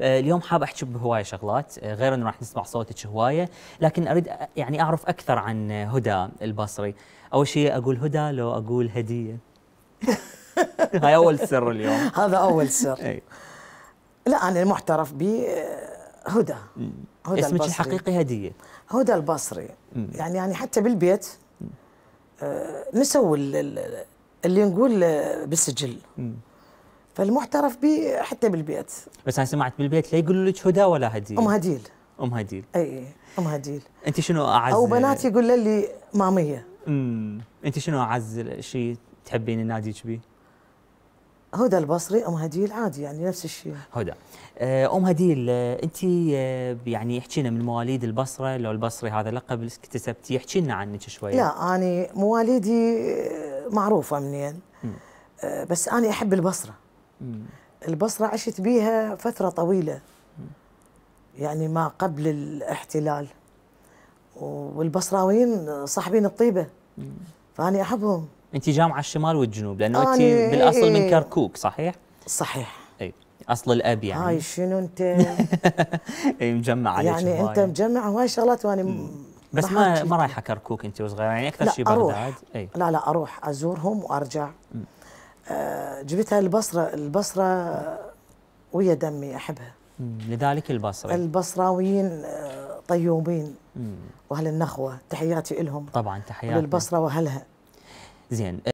آه، اليوم حاب احكي بهوايه شغلات آه، غير انه راح نسمع صوتك هوايه لكن اريد آه، يعني اعرف اكثر عن هدى البصري اول شيء اقول هدى لو اقول هديه هاي اول سر اليوم هذا اول سر أي. لا انا المعترف به هدى هدى اسمك الحقيقي هديه هدى البصري يعني يعني حتى بالبيت نسوي اللي نقول بالسجل مم. فالمحترف به حتى بالبيت بس انا سمعت بالبيت لا يقولوا لك هدى ولا هديل ام هديل ام هديل اي ام هديل انت شنو اعز او بنات يقول لي ماميه امم انت شنو اعز شيء تحبين اناديك به؟ هدى البصري ام هديل عادي يعني نفس الشيء هدى آه، ام هديل آه، انت آه، يعني احكي لنا من مواليد البصره لو البصري هذا لقب اكتسبتي احكي لنا عنك شويه لا انا مواليدي معروفه منين أمم. بس انا احب البصره البصرة عشت بيها فترة طويلة يعني ما قبل الاحتلال والبصراويين صاحبين الطيبة فأنا أحبهم أنت جامعة الشمال والجنوب لأنه أنت بالأصل من إيه. كركوك صحيح؟ صحيح أي أصل الأب يعني هاي شنو أنت أي مجمع عليك يعني أنت مجمع هواي شغلات وأنا بس ما ما رايحه كركوك انت وصغيره يعني اكثر شيء بغداد اي لا لا اروح ازورهم وارجع مم. جبتها البصرة البصرة ويا دمي أحبها لذلك البصرة البصراويين آه، طيوبين وأهل النخوة تحياتي لهم طبعا تحياتي للبصرة وأهلها زين